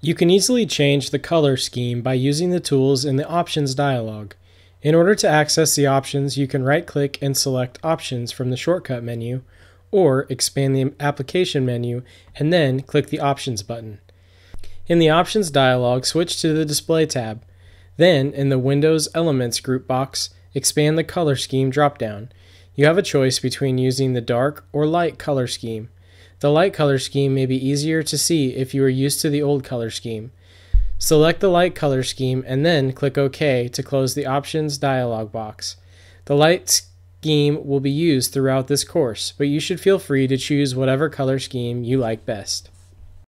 You can easily change the color scheme by using the tools in the Options dialog. In order to access the options, you can right-click and select Options from the shortcut menu, or expand the Application menu and then click the Options button. In the Options dialog, switch to the Display tab. Then, in the Windows Elements group box, expand the Color Scheme dropdown. You have a choice between using the dark or light color scheme. The light color scheme may be easier to see if you are used to the old color scheme. Select the light color scheme and then click OK to close the Options dialog box. The light scheme will be used throughout this course, but you should feel free to choose whatever color scheme you like best.